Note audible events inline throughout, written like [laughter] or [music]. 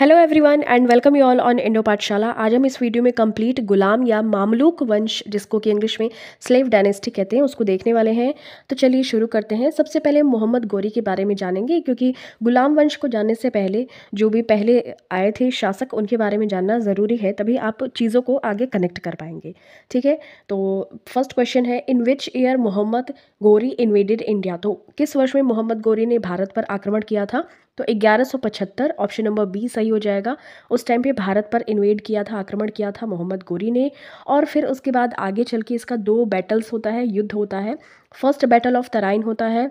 Hello everyone and welcome you all on Indo Pathshala आज हम इस वीडियो में कंप्लीट गुलाम या मामलूक वंश जिसको कि इंग्लिश में स्लेव डायनेस्टी कहते हैं उसको देखने वाले हैं तो चलिए शुरू करते हैं सबसे पहले मोहम्मद गोरी के बारे में जानेंगे क्योंकि गुलाम वंश को जानने से पहले जो भी पहले आए थे शासक उनके बारे में जानना ज़रूरी है तभी आप चीज़ों को आगे कनेक्ट कर पाएंगे ठीक है तो फर्स्ट क्वेश्चन है इन विच ईयर मोहम्मद गोरी इन्वेडेड इंडिया तो किस वर्ष में मोहम्मद गोरी ने भारत पर आक्रमण किया था तो ग्यारह ऑप्शन नंबर बी सही हो जाएगा उस टाइम पे भारत पर इन्वेड किया था आक्रमण किया था मोहम्मद गोरी ने और फिर उसके बाद आगे चल के इसका दो बैटल्स होता है युद्ध होता है फर्स्ट बैटल ऑफ तराइन होता है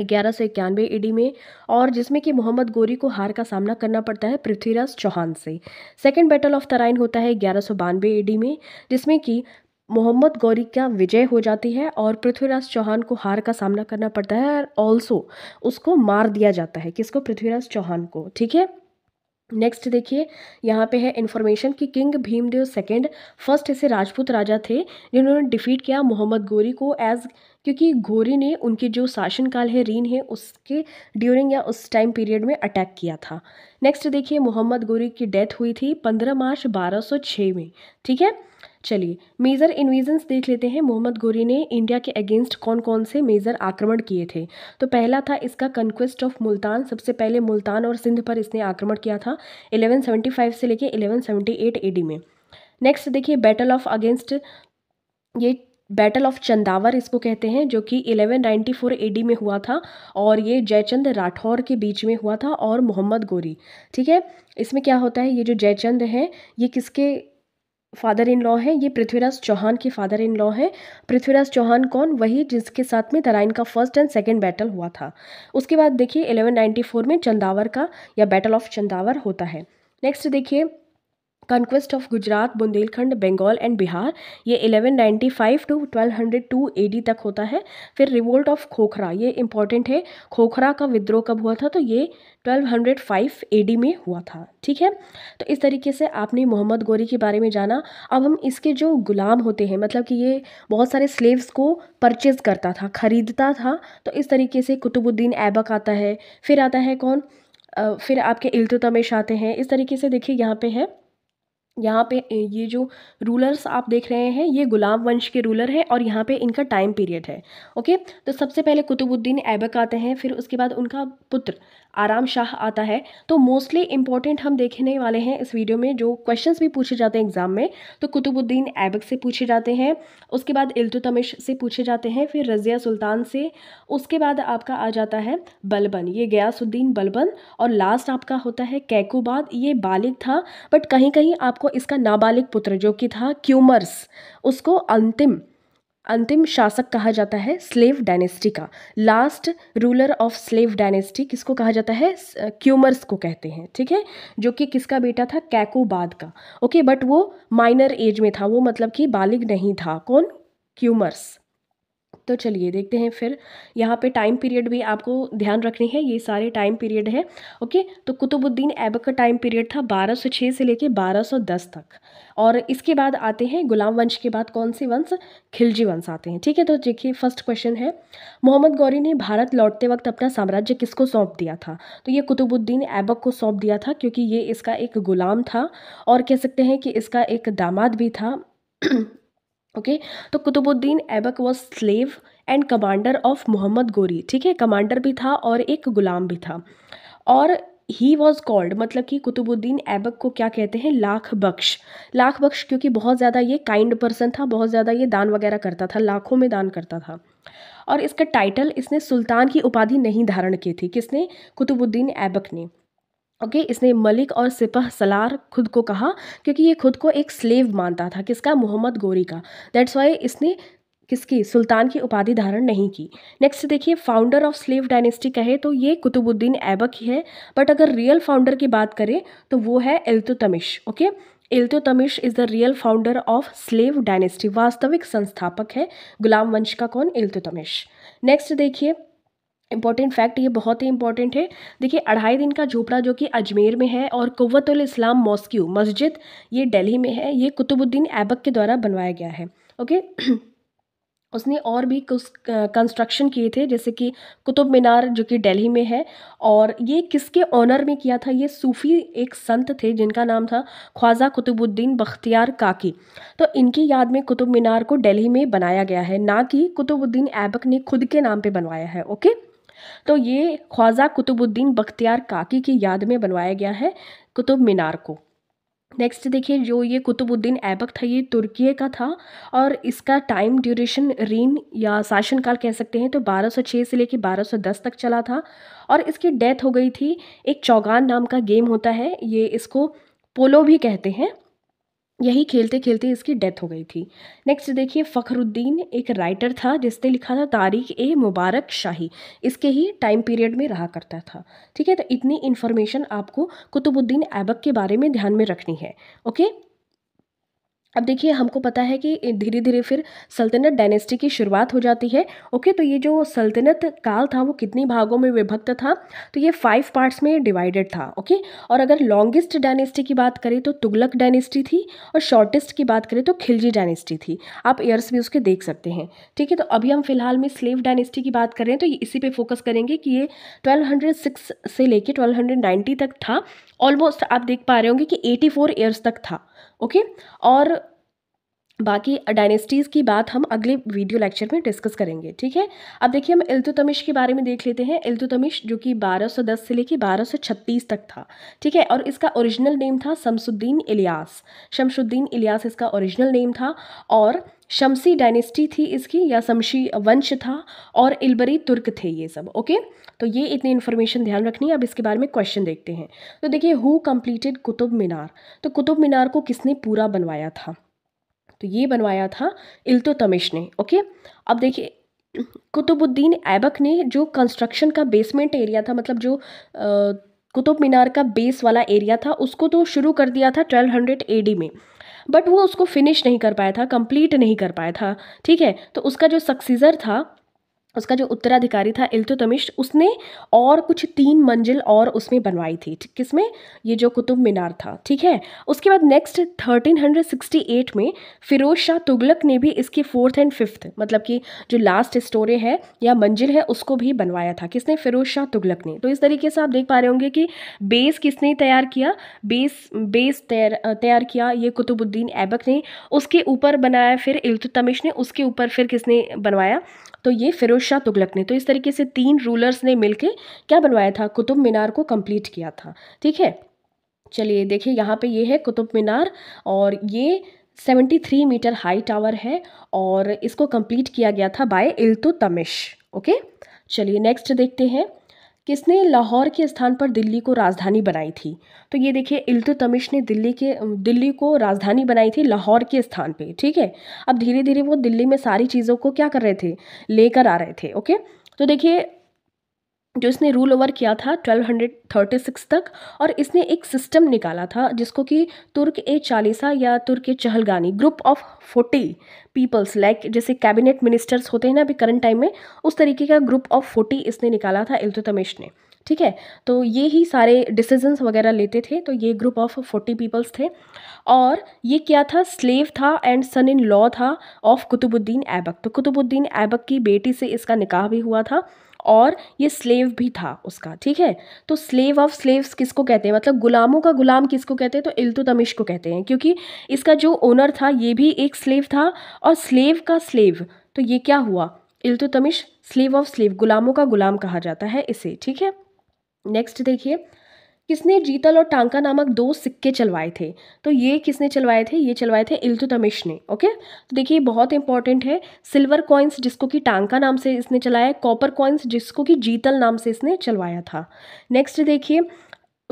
ग्यारह सौ इक्यानवे ईडी में और जिसमें कि मोहम्मद गोरी को हार का सामना करना पड़ता है पृथ्वीराज चौहान से सेकेंड बैटल ऑफ तराइन होता है ग्यारह सौ बानवे ईडी में जिसमें कि मोहम्मद गौरी क्या विजय हो जाती है और पृथ्वीराज चौहान को हार का सामना करना पड़ता है और ऑल्सो उसको मार दिया जाता है किसको पृथ्वीराज चौहान को ठीक है नेक्स्ट देखिए यहाँ पे है इन्फॉर्मेशन कि किंग भीमदेव सेकंड फर्स्ट ऐसे राजपूत राजा थे जिन्होंने डिफीट किया मोहम्मद गोरी को एज क्योंकि गोरी ने उनके जो शासनकाल है रीन है उसके ड्यूरिंग या उस टाइम पीरियड में अटैक किया था नेक्स्ट देखिए मोहम्मद गोरी की डेथ हुई थी पंद्रह मार्च बारह सौ छः में ठीक है चलिए मेजर इन्वेजन्स देख लेते हैं मोहम्मद गोरी ने इंडिया के अगेंस्ट कौन कौन से मेजर आक्रमण किए थे तो पहला था इसका कंक्वेस्ट ऑफ मुल्तान सबसे पहले मुल्तान और सिंध पर इसने आक्रमण किया था 1175 से लेके 1178 एडी में नेक्स्ट देखिए बैटल ऑफ अगेंस्ट ये बैटल ऑफ चंदावर इसको कहते हैं जो कि 1194 एडी में हुआ था और ये जयचंद राठौर के बीच में हुआ था और मोहम्मद गोरी ठीक है इसमें क्या होता है ये जो जयचंद हैं ये किसके फादर इन लॉ हैं ये पृथ्वीराज चौहान के फादर इन लॉ हैं पृथ्वीराज चौहान कौन वही जिसके साथ में तराइन का फर्स्ट एंड सेकेंड बैटल हुआ था उसके बाद देखिए 1194 में चंदावर का या बैटल ऑफ चंदावर होता है नेक्स्ट देखिए conquest of Gujarat Bundelkhand Bengal and Bihar ये 1195 टू 1202 एडी तक होता है फिर रिवोल्ट ऑफ खोखरा ये इंपॉर्टेंट है खोखरा का विद्रोह कब हुआ था तो ये 1205 एडी में हुआ था ठीक है तो इस तरीके से आपने मोहम्मद गोरी के बारे में जाना अब हम इसके जो गुलाम होते हैं मतलब कि ये बहुत सारे स्लेव्स को परचेज करता था ख़रीदता था तो इस तरीके से कुतुबुद्दीन ऐबक आता है फिर आता है कौन फिर आपके इल्तुतमेश आते हैं इस तरीके से देखिए यहाँ पे है यहाँ पे ये जो रूलर्स आप देख रहे हैं ये गुलाम वंश के रूलर हैं और यहाँ पे इनका टाइम पीरियड है ओके तो सबसे पहले कुतुबुद्दीन ऐबक आते हैं फिर उसके बाद उनका पुत्र आराम शाह आता है तो मोस्टली इंपॉर्टेंट हम देखने वाले हैं इस वीडियो में जो क्वेश्चंस भी पूछे जाते हैं एग्जाम में तो कुतुबुद्दीन ऐबक से पूछे जाते हैं उसके बाद इल्तुतमिश से पूछे जाते हैं फिर रज़िया सुल्तान से उसके बाद आपका आ जाता है बलबन ये गयासुद्दीन बलबन और लास्ट आपका होता है कैकुबाद ये बालिग था बट कहीं कहीं आपको इसका नाबालिग पुत्र जो कि था क्यूमर्स उसको अंतिम अंतिम शासक कहा जाता है स्लेव डायनेस्टी का last ruler of slave dynasty किसको कहा जाता है क्यूमर्स को कहते हैं ठीक है जो कि किसका बेटा था कैकोबाद का ओके बट वो माइनर एज में था वो मतलब कि बालिग नहीं था कौन क्यूमर्स तो चलिए देखते हैं फिर यहाँ पे टाइम पीरियड भी आपको ध्यान रखनी है ये सारे टाइम पीरियड है ओके तो कुतुबुद्दीन ऐबक का टाइम पीरियड था 1206 से लेके 1210 तक और इसके बाद आते हैं गुलाम वंश के बाद कौन से वंश खिलजी वंश आते हैं ठीक है तो देखिए फर्स्ट क्वेश्चन है मोहम्मद गौरी ने भारत लौटते वक्त अपना साम्राज्य किसको सौंप दिया था तो ये कुतुबुद्दीन ऐबक को सौंप दिया था क्योंकि ये इसका एक गुलाम था और कह सकते हैं कि इसका एक दामाद भी था ओके तो Qutbuddin Aibak was slave and commander of Mohammad Ghori ठीक है कमांडर भी था और एक गुलाम भी था और ही वॉज कॉल्ड मतलब कि कुतुबुद्दीन ऐबक को क्या कहते हैं लाख बख्श लाख बख्श क्योंकि बहुत ज़्यादा ये काइंड पर्सन था बहुत ज़्यादा ये दान वगैरह करता था लाखों में दान करता था और इसका टाइटल इसने सुल्तान की उपाधि नहीं धारण की थी किसने कुतुबुद्दीन ऐबक ने ओके okay, इसने मलिक और सिपह सलार खुद को कहा क्योंकि ये खुद को एक स्लेव मानता था किसका मोहम्मद गोरी का दैट्स वाई इसने किसकी सुल्तान की उपाधि धारण नहीं की नेक्स्ट देखिए फाउंडर ऑफ स्लेव डायनेस्टी कहे तो ये कुतुबुद्दीन ऐबक ही है बट अगर रियल फाउंडर की बात करें तो वो है Iltutmish okay okay? Iltutmish is the real founder of slave dynasty वास्तविक संस्थापक है गुलाम वंश का कौन इल्तुतमिश नेक्स्ट देखिए इम्पॉर्टेंट फैक्ट ये बहुत ही इंपॉर्टेंट है देखिए अढ़ाई दिन का झोपड़ा जो कि अजमेर में है और कुतुल इस्लाम मॉस्क्यू मस्जिद ये दिल्ली में है ये कुतुबुद्दीन ऐबक के द्वारा बनवाया गया है ओके [clears throat] उसने और भी कुछ कंस्ट्रक्शन किए थे जैसे कि कुतुब मीनार जो कि दिल्ली में है और ये किसके ऑनर में किया था ये सूफ़ी एक संत थे जिनका नाम था ख्वाजा कुतुबुद्दीन बख्तियार काकी तो इनकी याद में कुतुब मीनार को दिल्ली में बनाया गया है ना कि कुतुबुद्दीन ऐबक ने खुद के नाम पे बनवाया है ओके तो ये ख्वाजा कुतुबुद्दीन बख्तियार काकी की याद में बनवाया गया है कुतुब मीनार को नेक्स्ट देखिए जो ये कुतुबुद्दीन ऐबक था ये तुर्की का था और इसका टाइम ड्यूरेशन रीन या शासनकाल कह सकते हैं तो 1206 से लेकर 1210 तक चला था और इसकी डेथ हो गई थी एक चौगान नाम का गेम होता है ये इसको पोलो भी कहते हैं यही खेलते खेलते इसकी डेथ हो गई थी नेक्स्ट देखिए फ़खरुद्दीन एक राइटर था जिसने लिखा था तारीख ए मुबारक शाही इसके ही टाइम पीरियड में रहा करता था ठीक है तो इतनी इन्फॉर्मेशन आपको कुतुबुद्दीन ऐबक के बारे में ध्यान में रखनी है ओके अब देखिए हमको पता है कि धीरे धीरे फिर सल्तनत डायनेस्टी की शुरुआत हो जाती है ओके तो ये जो सल्तनत काल था वो कितनी भागों में विभक्त था तो ये फाइव पार्ट्स में डिवाइडेड था ओके और अगर लॉन्गेस्ट डायनेस्टी की बात करें तो तुगलक डायनेस्टी थी और शॉर्टेस्ट की बात करें तो खिलजी डायनेस्टी थी आप ईयर्स भी उसके देख सकते हैं ठीक है तो अभी हम फिलहाल में स्लेव डायनेस्टी की बात करें तो इसी पर फोकस करेंगे कि ये ट्वेल्व से लेकर ट्वेल्व तक था ऑलमोस्ट आप देख पा रहे होंगे कि एटी ईयर्स तक था ओके और बाकी डायनेस्टीज़ की बात हम अगले वीडियो लेक्चर में डिस्कस करेंगे ठीक है अब देखिए हम इल्तुतमिश के बारे में देख लेते हैं इल्तुतमिश जो कि 1210 से लेकर 1236 तक था ठीक है और इसका ओरिजिनल नेम था शमसुद्दीन इलियास शमसुद्दीन इलियास इसका ओरिजिनल नेम था और शमसी डायनेस्टी थी इसकी या शमशी वंश था और इल्बरी तुर्क थे ये सब ओके तो ये इतनी इन्फॉर्मेशन ध्यान रखनी है अब इसके बारे में क्वेश्चन देखते हैं तो देखिए हु कंप्लीटेड कुतुब मीनार तो कुतुब मीनार को किसने पूरा बनवाया था तो ये बनवाया था इल्तुतमिश ने ओके अब देखिए कुतुबुद्दीन ऐबक ने जो कंस्ट्रक्शन का बेसमेंट एरिया था मतलब जो आ, कुतुब मीनार का बेस वाला एरिया था उसको तो शुरू कर दिया था 1200 हंड्रेड में बट वो उसको फिनिश नहीं कर पाया था कंप्लीट नहीं कर पाया था ठीक है तो उसका जो सक्सीज़र था उसका जो उत्तराधिकारी था इल्तुतमिश उसने और कुछ तीन मंजिल और उसमें बनवाई थी किसमें ये जो कुतुब मीनार था ठीक है उसके बाद नेक्स्ट 1368 में फ़िरोज़ शाह तुगलक ने भी इसकी फोर्थ एंड फिफ्थ मतलब कि जो लास्ट स्टोरे है या मंजिल है उसको भी बनवाया था किसने फ़िरोज़ शाह तुगलक ने तो इस तरीके से आप देख पा रहे होंगे कि बेस किसने तैयार किया बेस बेस तैयार किया ये कुतुबुद्दीन ऐबक ने उसके ऊपर बनाया फिर इल्तुतमिश ने उसके ऊपर फिर किसने बनवाया तो ये फ़िरोज़ शाह तुगलक ने तो इस तरीके से तीन रूलर्स ने मिलके क्या बनवाया था कुतुब मीनार को कंप्लीट किया था ठीक है चलिए देखिए यहाँ पे ये है कुतुब मीनार और ये 73 मीटर हाई टावर है और इसको कंप्लीट किया गया था बाय इल्तुतमिश ओके चलिए नेक्स्ट देखते हैं किसने लाहौर के स्थान पर दिल्ली को राजधानी बनाई थी तो ये देखिए इल्तुतमिश ने दिल्ली के दिल्ली को राजधानी बनाई थी लाहौर के स्थान पे ठीक है अब धीरे धीरे वो दिल्ली में सारी चीज़ों को क्या कर रहे थे लेकर आ रहे थे ओके तो देखिए जो इसने रूल ओवर किया था 1236 तक और इसने एक सिस्टम निकाला था जिसको कि तुर्क ए चालीसा या तुर्क ए चहलगानी group of forty peoples like जैसे कैबिनेट मिनिस्टर्स होते हैं ना अभी करंट टाइम में उस तरीके का ग्रुप ऑफ फोर्टी इसने निकाला था इल्तुतमिश ने ठीक है तो ये ही सारे डिसीजंस वगैरह लेते थे तो ये ग्रुप ऑफ फोर्टी पीपल्स थे और ये क्या था स्लेव था एंड सन इन लॉ था ऑफ कुतुबुद्दीन ऐबक तो कुतुबुद्दीन ऐबक की बेटी से इसका निकाह भी हुआ था और ये स्लेव भी था उसका ठीक है तो स्लेव ऑफ स्लेव्स किसको कहते हैं मतलब गुलामों का गुलाम किसको कहते हैं तो इल्तुतमिश को कहते हैं क्योंकि इसका जो ओनर था ये भी एक स्लेव था और स्लेव का स्लेव तो ये क्या हुआ इल्तुतमिश स्लेव ऑफ स्लेव गुलामों का गुलाम कहा जाता है इसे ठीक है नेक्स्ट देखिए किसने जीतल और टांका नामक दो सिक्के चलवाए थे तो ये किसने चलवाए थे ये चलवाए थे इल्तुतमिश ने ओके तो देखिए बहुत इंपॉर्टेंट है सिल्वर कॉइन्स जिसको कि टांका नाम से इसने चलाया कॉपर कॉइन्स जिसको कि जीतल नाम से इसने चलवाया था नेक्स्ट देखिए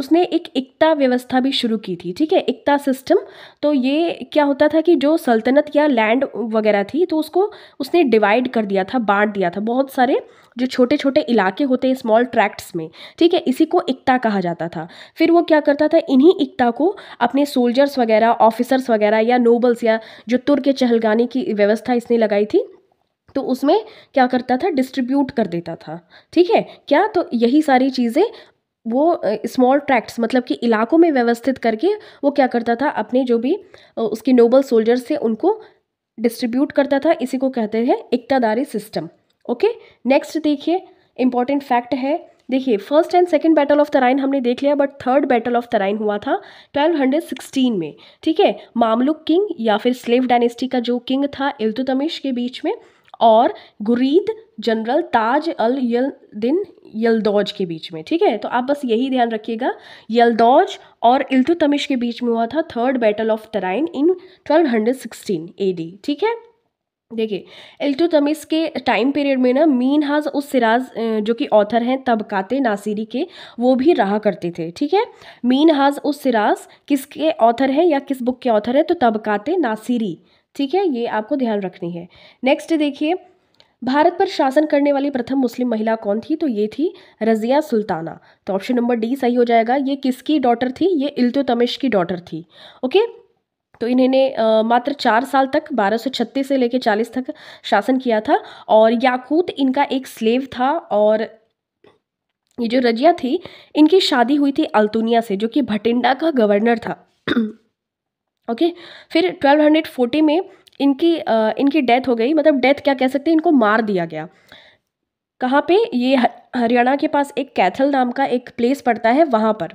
उसने एक एकता व्यवस्था भी शुरू की थी ठीक है एकता सिस्टम तो ये क्या होता था कि जो सल्तनत या लैंड वगैरह थी तो उसको उसने डिवाइड कर दिया था बांट दिया था बहुत सारे जो छोटे छोटे इलाके होते हैं स्मॉल ट्रैक्ट्स में ठीक है इसी को एकता कहा जाता था फिर वो क्या करता था इन्हीं एकता को अपने सोल्जर्स वगैरह ऑफिसर्स वगैरह या नोबल्स या जो तुर्क चहलगानी की व्यवस्था इसने लगाई थी तो उसमें क्या करता था डिस्ट्रीब्यूट कर देता था ठीक है क्या तो यही सारी चीज़ें वो स्मॉल ट्रैक्ट्स मतलब कि इलाकों में व्यवस्थित करके वो क्या करता था अपने जो भी उसके नोबल सोल्जर्स थे उनको डिस्ट्रीब्यूट करता था इसी को कहते हैं इकतादारी सिस्टम ओके नेक्स्ट देखिए इंपॉर्टेंट फैक्ट है देखिए first and second battle of Tarain हमने देख लिया but third battle of Tarain हुआ था 1216 में ठीक है मामलुक किंग या फिर स्लेव डायनेस्टी का जो किंग था इल्तुतमिश के बीच में और गुरीद जनरल ताज अल यल दिन यलदौज के बीच में ठीक है तो आप बस यही ध्यान रखिएगा यलदौज और इल्तुतमिश के बीच में हुआ था third battle of Tarain in 1216 AD ठीक है देखिए इल्तुतमिश के टाइम पीरियड में ना मीन हाज उस सिराज जो कि ऑथर हैं तबकाते नासिरी के वो भी रहा करते थे ठीक है मीन हाज उस सिराज किसके ऑथर हैं या किस बुक के ऑथर हैं तो तबकाते नासिरी ठीक है ये आपको ध्यान रखनी है नेक्स्ट देखिए भारत पर शासन करने वाली प्रथम मुस्लिम महिला कौन थी तो ये थी रजिया सुल्ताना तो ऑप्शन नंबर डी सही हो जाएगा ये किसकी डॉटर थी ये इल्तुतमिश की डॉटर थी ओके तो इन्होंने मात्र चार साल तक 1236 से लेकर 40 तक शासन किया था और याकूत इनका एक स्लेव था और ये जो रजिया थी इनकी शादी हुई थी अल्तुनिया से जो कि भटिंडा का गवर्नर था ओके फिर 1240 में इनकी आ, इनकी डेथ हो गई मतलब डेथ क्या कह सकते हैं इनको मार दिया गया कहाँ पे ये हरियाणा के पास एक कैथल नाम का एक प्लेस पड़ता है वहाँ पर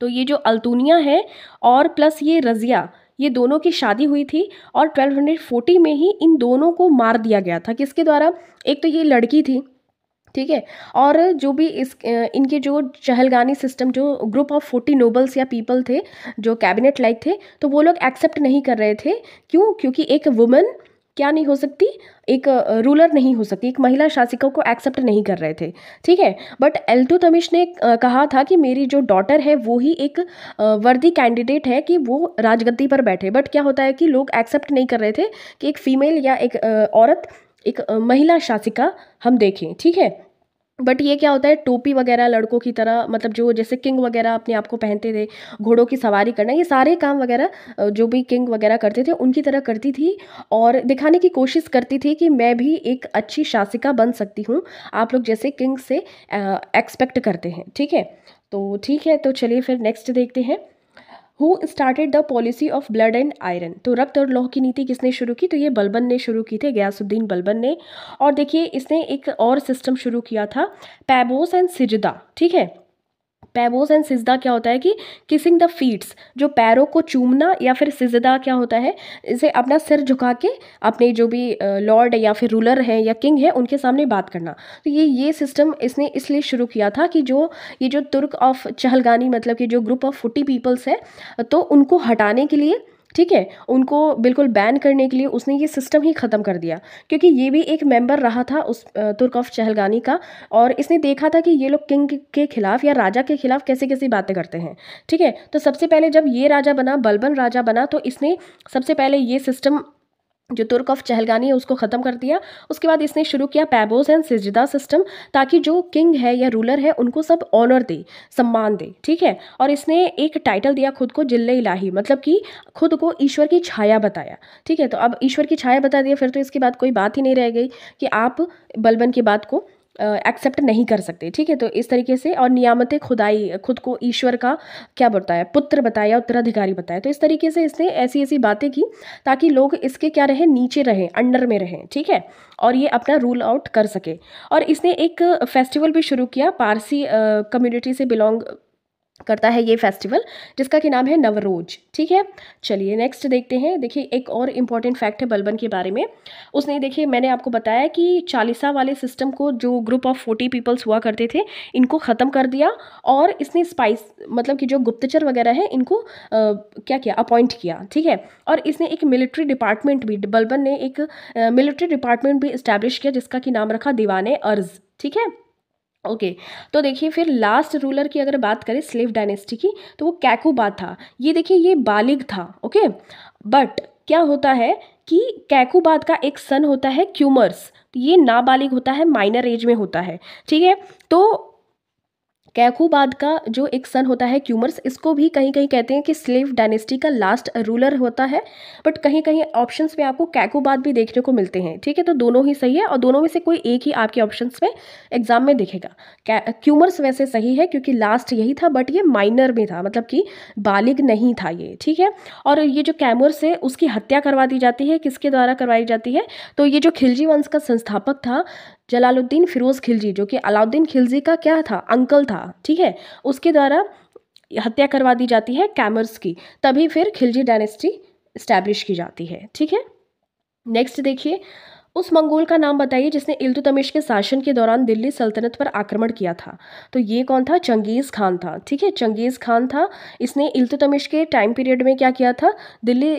तो ये जो अल्तूनिया है और प्लस ये रजिया ये दोनों की शादी हुई थी और 1240 में ही इन दोनों को मार दिया गया था किसके द्वारा एक तो ये लड़की थी ठीक है और जो भी इस इनके जो चहलगानी सिस्टम जो ग्रुप ऑफ फोर्टी नोबल्स या पीपल थे जो कैबिनेट लाइक थे तो वो लोग एक्सेप्ट नहीं कर रहे थे क्यों क्योंकि एक वुमेन क्या नहीं हो सकती एक रूलर नहीं हो सकती एक महिला शासिका को एक्सेप्ट नहीं कर रहे थे ठीक है बट एल्टू तमिश ने कहा था कि मेरी जो डॉटर है वो ही एक वर्दी कैंडिडेट है कि वो राजगद्दी पर बैठे बट क्या होता है कि लोग एक्सेप्ट नहीं कर रहे थे कि एक फीमेल या एक औरत एक महिला शासिका हम देखें ठीक है बट ये क्या होता है टोपी वगैरह लड़कों की तरह मतलब जो जैसे किंग वगैरह अपने आप को पहनते थे घोड़ों की सवारी करना ये सारे काम वगैरह जो भी किंग वगैरह करते थे उनकी तरह करती थी और दिखाने की कोशिश करती थी कि मैं भी एक अच्छी शासिका बन सकती हूँ आप लोग जैसे किंग से एक्सपेक्ट करते हैं ठीक है तो ठीक है तो चलिए फिर नेक्स्ट देखते हैं who started the policy of blood and iron तो रक्त और लोह की नीति किसने शुरू की तो ये बलबन ने शुरू की थी गयासुद्दीन बलबन ने और देखिए इसने एक और सिस्टम शुरू किया था पैबोस एंड सिजदा ठीक है पैबोस एंड सिजदा क्या होता है कि किसिंग द फीट्स जो पैरों को चूमना या फिर सिजदा क्या होता है इसे अपना सिर झुका के अपने जो भी लॉर्ड या फिर रूलर हैं या किंग है उनके सामने बात करना तो ये ये सिस्टम इसने इसलिए शुरू किया था कि जो ये जो तुर्क ऑफ चहलगानी मतलब कि जो ग्रुप ऑफ फुटी पीपल्स है तो उनको हटाने के लिए ठीक है उनको बिल्कुल बैन करने के लिए उसने ये सिस्टम ही ख़त्म कर दिया क्योंकि ये भी एक मेंबर रहा था उस तुर्क ऑफ चहलगानी का और इसने देखा था कि ये लोग किंग के खिलाफ या राजा के खिलाफ कैसे कैसी बातें करते हैं ठीक है तो सबसे पहले जब ये राजा बना बलबन राजा बना तो इसने सबसे पहले ये सिस्टम जो तुर्क ऑफ चहलगानी है उसको ख़त्म कर दिया उसके बाद इसने शुरू किया पैबोज एंड सिजदा सिस्टम ताकि जो किंग है या रूलर है उनको सब ऑनर दे सम्मान दे ठीक है और इसने एक टाइटल दिया खुद को जिल्ले इलाही मतलब कि खुद को ईश्वर की छाया बताया ठीक है तो अब ईश्वर की छाया बता दिया फिर तो इसके बाद कोई बात ही नहीं रह गई कि आप बलबन की बात को एक्सेप्ट नहीं कर सकते ठीक है तो इस तरीके से और नियामत खुदाई खुद को ईश्वर का क्या बताया पुत्र बताया उत्तराधिकारी बताया तो इस तरीके से इसने ऐसी ऐसी बातें की ताकि लोग इसके क्या रहें नीचे रहें अंडर में रहें ठीक है और ये अपना रूल आउट कर सके और इसने एक फेस्टिवल भी शुरू किया पारसी कम्युनिटी से बिलोंग करता है ये फेस्टिवल जिसका कि नाम है नवरोज ठीक है चलिए नेक्स्ट देखते हैं देखिए एक और इम्पॉर्टेंट फैक्ट है बलबन के बारे में उसने देखिए मैंने आपको बताया कि चालीसा वाले सिस्टम को जो ग्रुप ऑफ फोर्टी पीपल्स हुआ करते थे इनको ख़त्म कर दिया और इसने स्पाइस मतलब कि जो गुप्तचर वगैरह है इनको आ, क्या किया अपॉइंट किया ठीक है और इसने एक मिलिट्री डिपार्टमेंट भी बलबन ने एक मिलिट्री डिपार्टमेंट भी इस्टेब्लिश किया जिसका कि नाम रखा दीवान अर्ज़ ठीक है ओके okay, तो देखिए फिर लास्ट रूलर की अगर बात करें स्लेव डायनेस्टी की तो वो कैकोबा था ये देखिए ये बालिग था ओके okay? बट क्या होता है कि कैकोबाद का एक सन होता है क्यूमर्स तो ये नाबालिग होता है माइनर एज में होता है ठीक है तो कैकूबाद का जो एक सन होता है क्यूमर्स इसको भी कहीं कहीं कहते हैं कि स्लेव डायनेस्टी का लास्ट रूलर होता है बट कहीं कहीं ऑप्शंस में आपको कैकूबाद भी देखने को मिलते हैं ठीक है तो दोनों ही सही है और दोनों में से कोई एक ही आपके ऑप्शंस में एग्जाम में दिखेगा क्यूमर्स वैसे सही है क्योंकि लास्ट यही था बट ये माइनर में था मतलब कि बालिग नहीं था ये ठीक है और ये जो कैमर्स है उसकी हत्या करवा दी जाती है किसके द्वारा करवाई जाती है तो ये जो खिलजी वंश का संस्थापक था जलालुद्दीन फिरोज़ खिलजी जो कि अलाउद्दीन खिलजी का क्या था अंकल था ठीक है उसके द्वारा हत्या करवा दी जाती है कैमर्स की तभी फिर खिलजी डायनेस्टी इस्टेब्लिश की जाती है ठीक है नेक्स्ट देखिए उस मंगोल का नाम बताइए जिसने इल्तुतमिश के शासन के दौरान दिल्ली सल्तनत पर आक्रमण किया था तो ये कौन था चंगेज़ खान था ठीक है चंगेज़ खान था इसने इल्तुतमिश के टाइम पीरियड में क्या किया था दिल्ली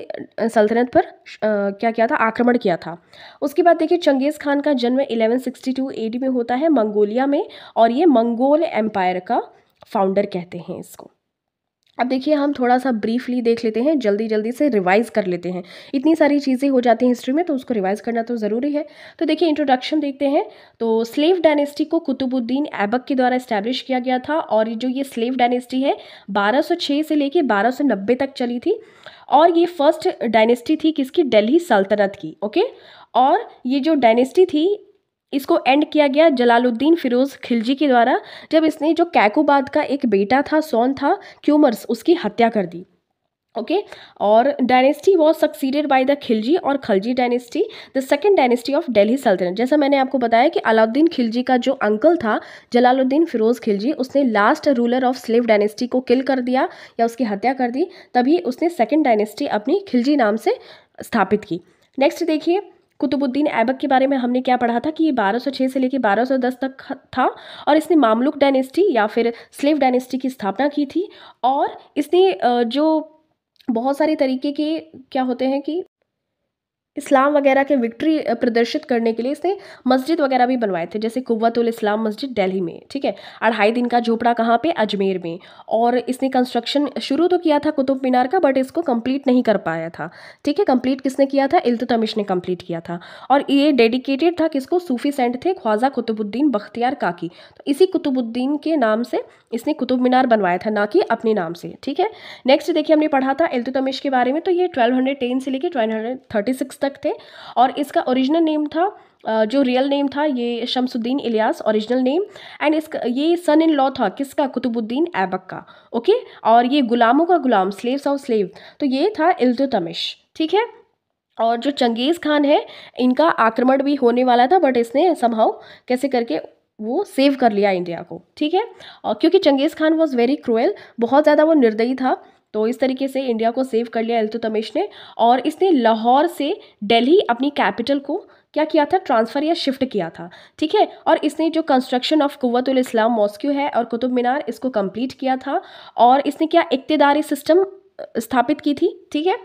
सल्तनत पर आ, क्या किया था आक्रमण किया था उसके बाद देखिए चंगेज़ खान का जन्म 1162 सिक्सटी में होता है मंगोलिया में और ये मंगोल एम्पायर का फाउंडर कहते हैं इसको अब देखिए हम थोड़ा सा ब्रीफली देख लेते हैं जल्दी जल्दी से रिवाइज़ कर लेते हैं इतनी सारी चीज़ें हो जाती हैं हिस्ट्री में तो उसको रिवाइज़ करना तो ज़रूरी है तो देखिए इंट्रोडक्शन देखते हैं तो स्लेव डायनेस्टी को कुतुबुद्दीन ऐबक के द्वारा इस्टेब्लिश किया गया था और जो ये स्लेव डायनेस्टी है 1206 से लेके बारह तक चली थी और ये फर्स्ट डायनेस्टी थी किसकी दिल्ली सल्तनत की ओके और ये जो डायनेस्टी थी इसको एंड किया गया जलालुद्दीन फिरोज खिलजी के द्वारा जब इसने जो कैकोबाद का एक बेटा था सोन था क्यूमर्स उसकी हत्या कर दी ओके okay? और dynasty was succeeded by the Khilji और Khalji dynasty the second dynasty of Delhi Sultanat जैसा मैंने आपको बताया कि अलाउद्दीन खिलजी का जो अंकल था जलालुद्दीन फिरोज खिलजी उसने last ruler of slave dynasty को किल कर दिया या उसकी हत्या कर दी तभी उसने सेकेंड डायनेस्टी अपनी खिलजी नाम से स्थापित की नेक्स्ट देखिए कुतुबुद्दीन ऐबक के बारे में हमने क्या पढ़ा था कि ये 1206 से लेकर 1210 तक था और इसने मामलुक डायनेस्टी या फिर स्लेव डायनेस्टी की स्थापना की थी और इसने जो बहुत सारे तरीके के क्या होते हैं कि इस्लाम वगैरह के विक्ट्री प्रदर्शित करने के लिए इसने मस्जिद वगैरह भी बनवाए थे जैसे कुवतुल इस्लाम मस्जिद दिल्ली में ठीक है अढ़ाई दिन का झोपड़ा कहाँ पे अजमेर में और इसने कंस्ट्रक्शन शुरू तो किया था कुतुब मीनार का बट इसको कंप्लीट नहीं कर पाया था ठीक है कंप्लीट किसने किया था इल्तुतमिश ने कंप्लीट किया था और ये डेडिकेटेड था किसको सूफी सेंट थे ख्वाजा कुतुबुद्दीन बख्तियार काकी तो इसी कुतुबुद्दीन के नाम से इसने कुतुब मीनार बनवाया था ना कि अपने नाम से ठीक है नेक्स्ट देखिए हमने पढ़ा था इल्तुतमिश के बारे में तो ये ट्वेल्व से लेकर ट्वेल्व तक चिकित्सक थे और इसका ओरिजिनल नेम था जो रियल नेम था ये Shamsuddin Ilyas original name and इसका ये सन इन लॉ था किसका कुतुबुद्दीन ऐबक का ओके और ये गुलामों का गुलाम स्लेव्स ऑफ स्लेव तो ये था इल्तुतमिश ठीक है और जो चंगेज़ खान है इनका आक्रमण भी होने वाला था बट इसने समहाउ कैसे करके वो सेव कर लिया इंडिया को ठीक है और क्योंकि Genghis Khan was very cruel बहुत ज़्यादा वो निर्दयी था तो इस तरीके से इंडिया को सेव कर लिया एल्तु ने और इसने लाहौर से दिल्ली अपनी कैपिटल को क्या किया था ट्रांसफ़र या शिफ्ट किया था ठीक है और इसने जो construction of Quwwatul Islam mosque है और कुतुब मीनार इसको कंप्लीट किया था और इसने क्या इकतदारी सिस्टम स्थापित की थी ठीक है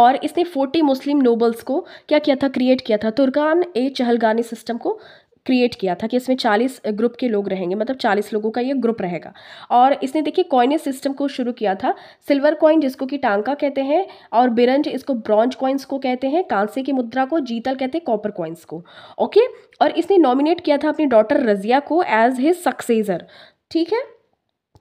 और इसने फोर्टी मुस्लिम नोबल्स को क्या किया था क्रिएट किया था तुर्कान ए चहलगानी सिस्टम को क्रिएट किया था कि इसमें 40 ग्रुप के लोग रहेंगे मतलब 40 लोगों का ये ग्रुप रहेगा और इसने देखिए कॉइनेज सिस्टम को शुरू किया था सिल्वर कॉइन जिसको कि टांका कहते हैं और बिरंज इसको ब्रॉन्ज कॉइन्स को कहते हैं कांसे की मुद्रा को जीतल कहते हैं कॉपर कॉइन्स को ओके और इसने नॉमिनेट किया था अपनी डॉटर रजिया को एज हिज सक्सेजर ठीक है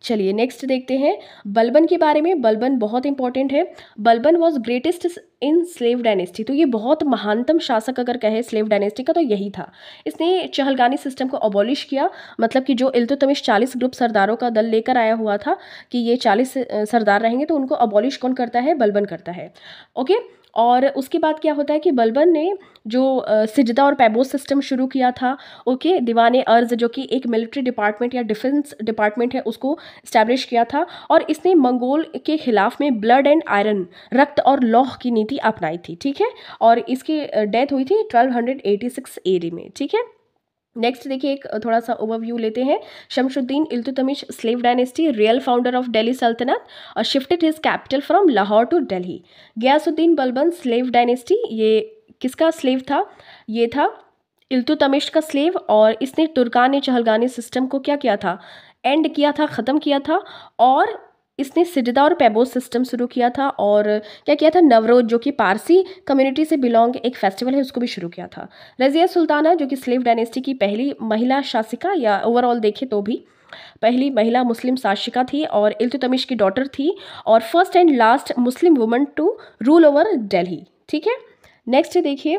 चलिए नेक्स्ट देखते हैं बलबन के बारे में बलबन बहुत इंपॉर्टेंट है Balban was greatest in slave dynasty तो ये बहुत महानतम शासक अगर कहे स्लेव डायनेस्टी का तो यही था इसने चहलगानी सिस्टम को अबॉलिश किया मतलब कि जो इल्तुतमिश चालीस ग्रुप सरदारों का दल लेकर आया हुआ था कि ये चालीस सरदार रहेंगे तो उनको अबॉलिश कौन करता है बलबन करता है ओके और उसके बाद क्या होता है कि बलबन ने जो सिजदा और पैबो सिस्टम शुरू किया था ओके दीवान अर्ज जो कि एक मिलिट्री डिपार्टमेंट या डिफेंस डिपार्टमेंट है उसको इस्टेब्लिश किया था और इसने मंगोल के खिलाफ में ब्लड एंड आयरन रक्त और लौह की नीति अपनाई थी ठीक है और इसकी डेथ हुई थी 1286 एडी में ठीक है नेक्स्ट देखिए एक थोड़ा सा ओवरव्यू लेते हैं Shamsuddin Iltutmish slave dynasty real founder of Delhi Sultanat और shifted his capital from Lahore to Delhi Ghiyasuddin Balban slave dynasty ये किसका स्लेव था ये था इल्तुतमिश का स्लेव और इसने तुर्कान चहलगानी सिस्टम को क्या किया था एंड किया था ख़त्म किया था और इसने सिडदा और पेबोस सिस्टम शुरू किया था और क्या किया था नवरोज जो कि पारसी कम्युनिटी से बिलोंग एक फेस्टिवल है उसको भी शुरू किया था रजिया सुल्ताना जो कि स्लेव डायनेस्टी की पहली महिला शासिका या ओवरऑल देखे तो भी पहली महिला मुस्लिम शासिका थी और इल्तुतमिश की डॉटर थी और first and last Muslim woman to rule over Delhi ठीक है नेक्स्ट देखिए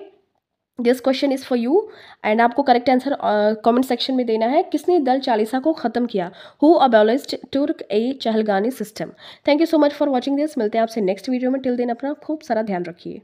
this question is for you and आपको करेक्ट आंसर कमेंट सेक्शन में देना है किसने दल चालीसा को ख़त्म किया हु अबोलिस्ट टुर्क ए चहलगानी system thank you so much for watching this मिलते हैं आपसे नेक्स्ट वीडियो में टिल दिन अपना खूब सारा ध्यान रखिए